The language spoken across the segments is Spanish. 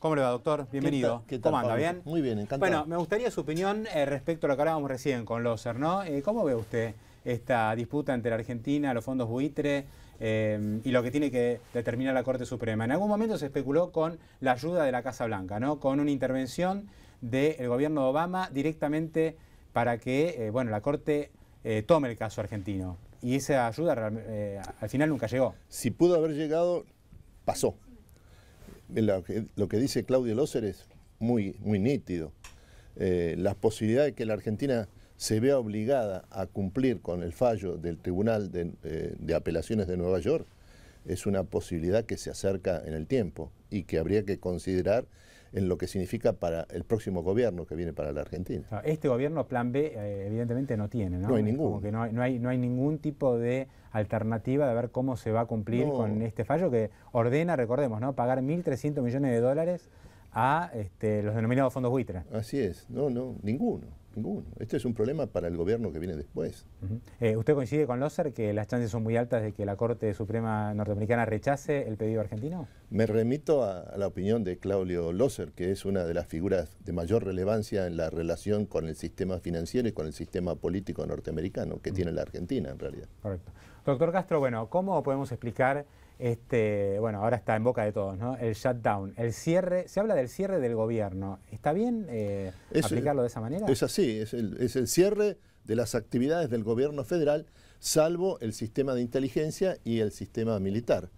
¿Cómo le va, doctor? Bienvenido. ¿Qué ¿Cómo anda? ¿Bien? Muy bien, encantado. Bueno, me gustaría su opinión eh, respecto a lo que hablábamos recién con Loser, ¿no? Eh, ¿Cómo ve usted esta disputa entre la Argentina, los fondos buitre eh, y lo que tiene que determinar la Corte Suprema? En algún momento se especuló con la ayuda de la Casa Blanca, ¿no? Con una intervención del gobierno de Obama directamente para que, bueno, la Corte tome el caso argentino. Y esa ayuda al final nunca llegó. Si pudo haber llegado, pasó lo que, dice Claudio Lócer es muy, muy nítido. Eh, la posibilidad de que la Argentina se vea obligada a cumplir con el fallo del Tribunal eh, de, Apelaciones de Nueva York es una posibilidad que se acerca en el tiempo y que habría que considerar en lo que significa para el próximo gobierno que viene para la Argentina. Este gobierno, plan B, eh, evidentemente no tiene, ¿no? No hay ningún. que no hay, no, hay, ningún tipo de alternativa de ver cómo se va a cumplir con este fallo que ordena, recordemos, ¿no? pagar 1.300 millones de dólares a este, los denominados fondos buitres. Así es, no, no, ninguno ninguno. Este es un problema para el gobierno que viene después. Eh, ¿Usted coincide con Loser que las chances son muy altas de que la Corte Suprema norteamericana rechace el pedido argentino? Me remito a, la opinión de Claudio Loser, que es una de las figuras de mayor relevancia en la relación con el sistema financiero y con el sistema político norteamericano que tiene la Argentina en realidad. Correcto. Doctor Castro, bueno, ¿cómo podemos explicar este, bueno, ahora está en boca de todos, ¿no? El shutdown, el cierre, se habla del cierre del gobierno. ¿Está bien eh, eh, aplicarlo de esa manera? Es así, es el, cierre de las actividades del gobierno federal, salvo el sistema de inteligencia y el sistema militar.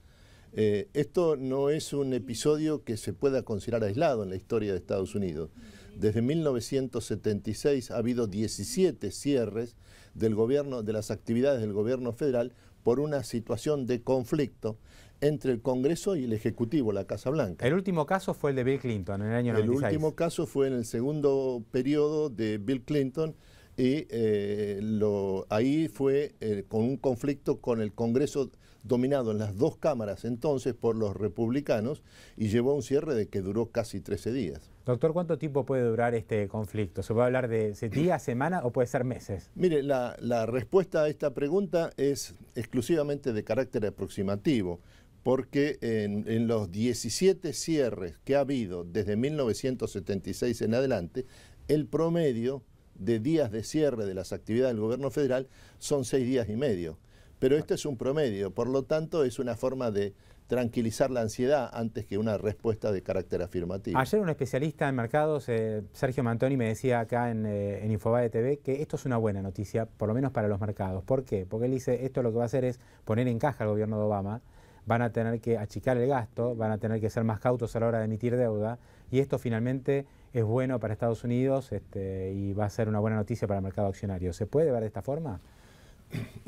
Eh, esto no es un episodio que se pueda considerar aislado en la historia de Estados Unidos. Desde 1976 ha habido 17 cierres del gobierno, de las actividades del gobierno federal por una situación de conflicto entre el Congreso y el Ejecutivo, la Casa Blanca. El último caso fue el de Bill Clinton en el año 96. El último caso fue en el segundo periodo de Bill Clinton y eh, lo, ahí fue eh, con un conflicto con el Congreso dominado en las dos cámaras entonces por los republicanos y llevó a un cierre de que duró casi 13 días. Doctor, ¿cuánto tiempo puede durar este conflicto? ¿Se puede hablar de días, semanas o puede ser meses? Mire, la, respuesta a esta pregunta es exclusivamente de carácter aproximativo porque en, en, los 17 cierres que ha habido desde 1976 en adelante, el promedio de días de cierre de las actividades del gobierno federal son seis días y medio. Pero esto es un promedio, por lo tanto es una forma de tranquilizar la ansiedad antes que una respuesta de carácter afirmativo. Ayer un especialista en mercados, eh, Sergio Mantoni, me decía acá en, infoba eh, de Infobae TV que esto es una buena noticia, por lo menos para los mercados. ¿Por qué? Porque él dice, esto lo que va a hacer es poner en caja al gobierno de Obama, van a tener que achicar el gasto, van a tener que ser más cautos a la hora de emitir deuda, y esto finalmente es bueno para Estados Unidos este, y va a ser una buena noticia para el mercado accionario. ¿Se puede ver de esta forma?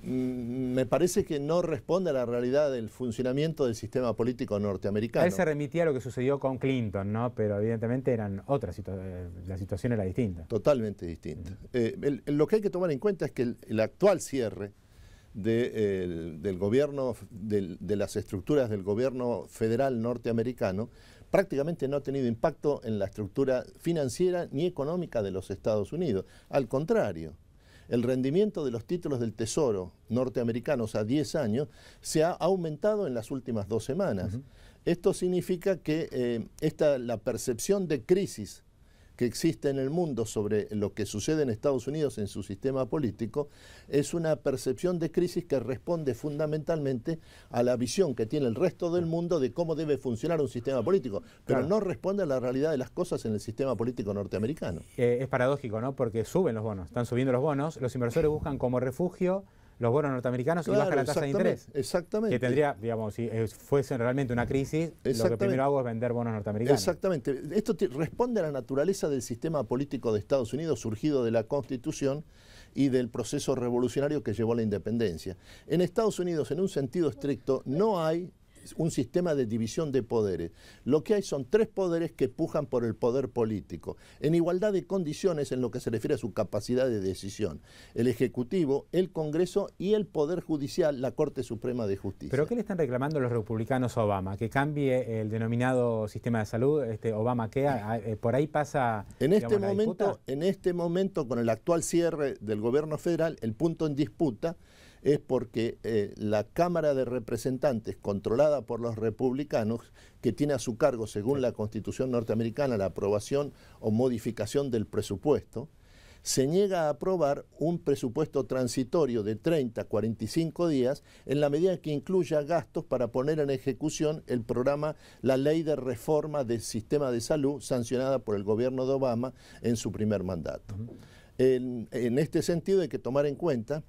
Mm, me parece que no responde a la realidad del funcionamiento del sistema político norteamericano. Él se remitía a lo que sucedió con Clinton, ¿no? Pero evidentemente eran otras eh, la situación era distinta. Totalmente distinta. Eh, lo que hay que tomar en cuenta es que el, actual cierre del gobierno, de las estructuras del gobierno federal norteamericano, prácticamente no ha tenido impacto en la estructura financiera ni económica de los Estados Unidos. Al contrario el rendimiento de los títulos del Tesoro norteamericanos a 10 años se ha aumentado en las últimas dos semanas. Esto significa que eh, esta, la percepción de crisis que existe en el mundo sobre lo que sucede en Estados Unidos en su sistema político es una percepción de crisis que responde fundamentalmente a la visión que tiene el resto del mundo de cómo debe funcionar un sistema político, pero no responde a la realidad de las cosas en el sistema político norteamericano. Eh, es paradójico, ¿no? Porque suben los bonos, están subiendo los bonos, los inversores buscan como refugio los bonos norteamericanos y baja la tasa de interés. Exactamente. Que tendría, digamos, si eh, fuese realmente una crisis, lo que primero hago es vender bonos norteamericanos. Exactamente. Esto responde a la naturaleza del sistema político de Estados Unidos surgido de la Constitución y del proceso revolucionario que llevó a la independencia. En Estados Unidos, en un sentido estricto, no hay un sistema de división de poderes. Lo que hay son tres poderes que pujan por el poder político, en igualdad de condiciones en lo que se refiere a su capacidad de decisión. El Ejecutivo, el Congreso y el Poder Judicial, la Corte Suprema de Justicia. ¿Pero qué le están reclamando los republicanos a Obama? ¿Que cambie el denominado sistema de salud, este Obama que ah, ah, eh, por ahí pasa... En este, momento, en este momento, con el actual cierre del gobierno federal, el punto en disputa es porque eh, la Cámara de Representantes, controlada por los republicanos, que tiene a su cargo, según la Constitución norteamericana, la aprobación o modificación del presupuesto, se niega a aprobar un presupuesto transitorio de 30 a 45 días en la medida que incluya gastos para poner en ejecución el programa La Ley de Reforma del Sistema de Salud sancionada por el gobierno de Obama en su primer mandato. En, en este sentido hay que tomar en cuenta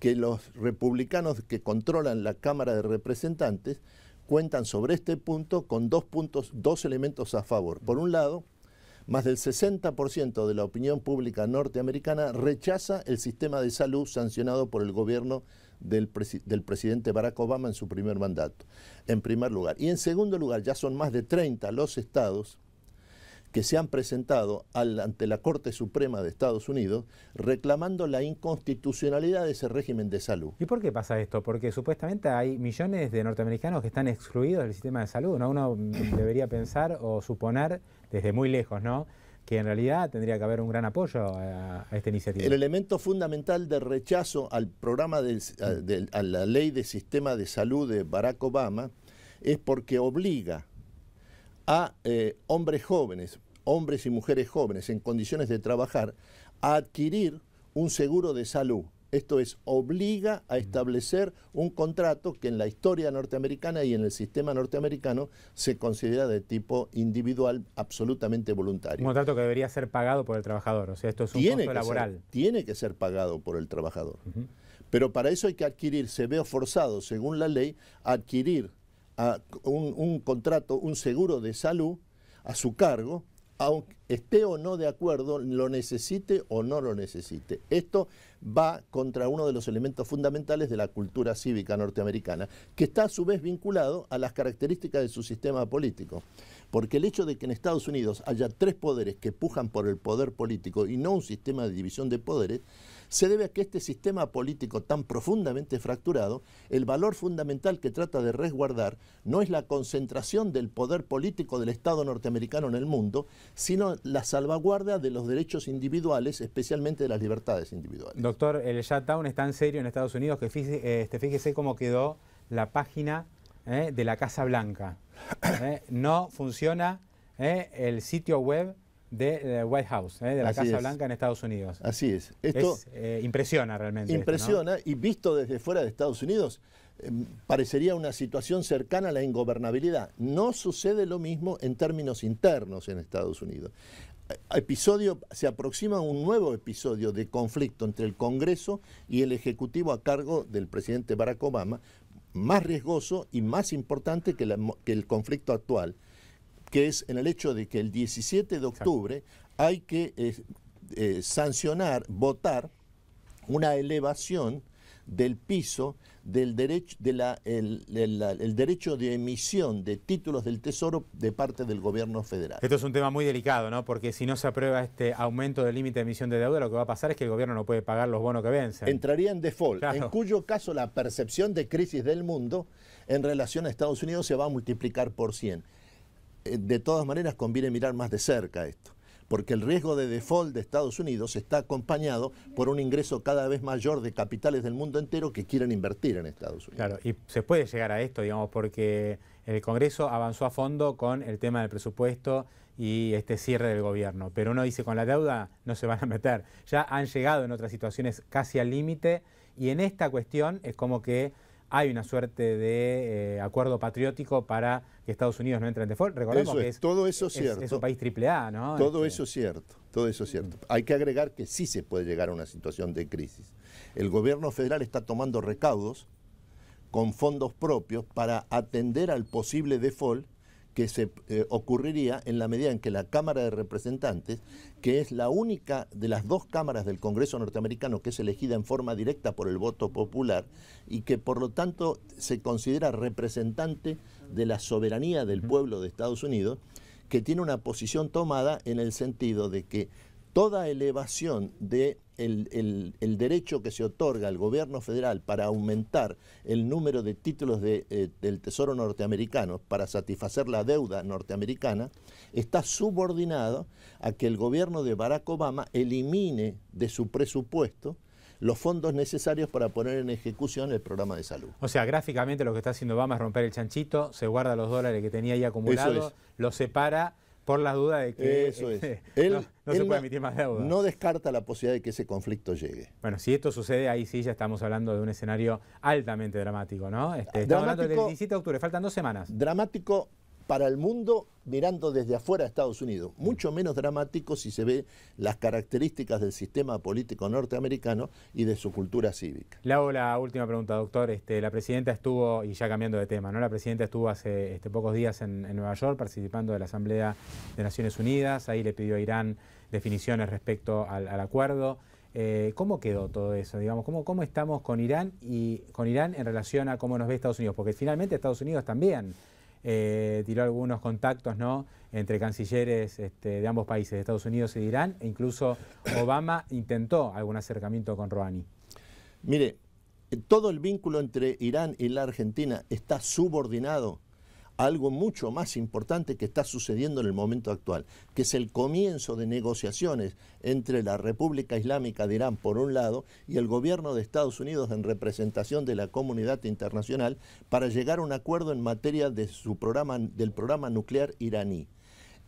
que los republicanos que controlan la Cámara de Representantes cuentan sobre este punto con dos puntos, dos elementos a favor. Por un lado, más del 60% de la opinión pública norteamericana rechaza el sistema de salud sancionado por el gobierno del, del, presidente Barack Obama en su primer mandato, en primer lugar. Y en segundo lugar, ya son más de 30 los estados que se han presentado ante la Corte Suprema de Estados Unidos reclamando la inconstitucionalidad de ese régimen de salud. ¿Y por qué pasa esto? Porque supuestamente hay millones de norteamericanos que están excluidos del sistema de salud, ¿no? Uno debería pensar o suponer desde muy lejos, ¿no? que en realidad tendría que haber un gran apoyo a, esta iniciativa. El elemento fundamental de rechazo al programa a la ley de sistema de salud de Barack Obama es porque obliga a eh, hombres jóvenes, hombres y mujeres jóvenes en condiciones de trabajar, a adquirir un seguro de salud. Esto es, obliga a mm. establecer un contrato que en la historia norteamericana y en el sistema norteamericano se considera de tipo individual absolutamente voluntario. Un contrato que debería ser pagado por el trabajador, o sea, esto es un tiene laboral. tiene que ser pagado por el trabajador. Pero para eso hay que adquirir, se ve forzado, según la ley, adquirir un, un contrato, un seguro de salud a su cargo, aunque esté o no de acuerdo, lo necesite o no lo necesite. Esto va contra uno de los elementos fundamentales de la cultura cívica norteamericana, que está a su vez vinculado a las características de su sistema político. Porque el hecho de que en Estados Unidos haya tres poderes que pujan por el poder político y no un sistema de división de poderes, se debe a que este sistema político tan profundamente fracturado, el valor fundamental que trata de resguardar no es la concentración del poder político del Estado norteamericano en el mundo, sino la salvaguarda de los derechos individuales, especialmente de las libertades individuales. Doctor, el shutdown está en serio en Estados Unidos, que fíjese, este, fíjese cómo quedó la página eh, de la Casa Blanca. Eh, no funciona eh, el sitio web de White House, de la Casa Blanca en Estados Unidos. Así es. Esto impresiona realmente. Impresiona y visto desde fuera de Estados Unidos Em, parecería una situación cercana a la ingobernabilidad. No sucede lo mismo en términos internos en Estados Unidos. E, episodio, se aproxima un nuevo episodio de conflicto entre el Congreso y el Ejecutivo a cargo del presidente Barack Obama, más riesgoso y más importante que, el conflicto actual, que es en el hecho de que el 17 de octubre hay que eh, eh, sancionar, votar una elevación del piso del derecho, de la, el, derecho de emisión de títulos del Tesoro de parte del gobierno federal. Esto es un tema muy delicado, ¿no? Porque si no se aprueba este aumento del límite de emisión de deuda, lo que va a pasar es que el gobierno no puede pagar los bonos que vencen. Entraría en default, en cuyo caso la percepción de crisis del mundo en relación a Estados Unidos se va a multiplicar por 100. Eh, de todas maneras, conviene mirar más de cerca esto porque el riesgo de default de Estados Unidos está acompañado por un ingreso cada vez mayor de capitales del mundo entero que quieren invertir en Estados Unidos. Claro, y se puede llegar a esto, digamos, porque el Congreso avanzó a fondo con el tema del presupuesto y este cierre del gobierno, pero uno dice, con la deuda no se van a meter. Ya han llegado en otras situaciones casi al límite y en esta cuestión es como que hay una suerte de eh, acuerdo patriótico para que Estados Unidos no entre en default. Recordemos que es, todo eso cierto. un país triple A, ¿no? Todo este eso es cierto, todo eso es cierto. Hay que agregar que sí se puede llegar a una situación de crisis. El gobierno federal está tomando recaudos con fondos propios para atender al posible default que se eh, ocurriría en la medida en que la Cámara de Representantes, que es la única de las dos cámaras del Congreso norteamericano que es elegida en forma directa por el voto popular y que por lo tanto se considera representante de la soberanía del pueblo de Estados Unidos, que tiene una posición tomada en el sentido de que toda elevación del derecho que se otorga al gobierno federal para aumentar el número de títulos eh, del Tesoro norteamericano para satisfacer la deuda norteamericana está subordinado a que el gobierno de Barack Obama elimine de su presupuesto los fondos necesarios para poner en ejecución el programa de salud. O sea, gráficamente lo que está haciendo Obama es romper el chanchito, se guarda los dólares que tenía ahí acumulados, los separa por la duda de que Eso es. Este, no, se puede emitir más deuda. No descarta la posibilidad de que ese conflicto llegue. Bueno, si esto sucede, ahí sí ya estamos hablando de un escenario altamente dramático, ¿no? Este, estamos hablando del 17 de octubre, faltan dos semanas. Dramático para el mundo mirando desde afuera a Estados Unidos. Mucho menos dramático si se ve las características del sistema político norteamericano y de su cultura cívica. Le la última pregunta, doctor. Este, la presidenta estuvo, y ya cambiando de tema, ¿no? La presidenta estuvo hace este, pocos días en, Nueva York participando de la Asamblea de Naciones Unidas. Ahí le pidió a Irán definiciones respecto al, acuerdo. Eh, ¿Cómo quedó todo eso? Digamos, ¿cómo, ¿Cómo estamos con Irán y con Irán en relación a cómo nos ve Estados Unidos? Porque finalmente Estados Unidos también eh, tiró algunos contactos ¿no? entre cancilleres este, de ambos países, de Estados Unidos e Irán, e incluso Obama intentó algún acercamiento con Rouhani. Mire, todo el vínculo entre Irán y la Argentina está subordinado algo mucho más importante que está sucediendo en el momento actual, que es el comienzo de negociaciones entre la República Islámica de Irán por un lado y el gobierno de Estados Unidos en representación de la comunidad internacional para llegar a un acuerdo en materia de su programa, del programa nuclear iraní.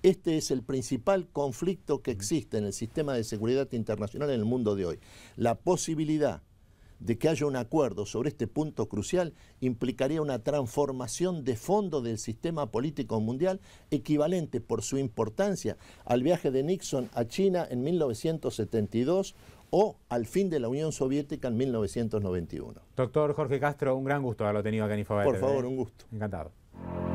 Este es el principal conflicto que existe en el sistema de seguridad internacional en el mundo de hoy. La posibilidad de que haya un acuerdo sobre este punto crucial implicaría una transformación de fondo del sistema político mundial equivalente por su importancia al viaje de Nixon a China en 1972 o al fin de la Unión Soviética en 1991. Doctor Jorge Castro, un gran gusto haberlo tenido acá en Infobae. Por favor, un gusto. Encantado.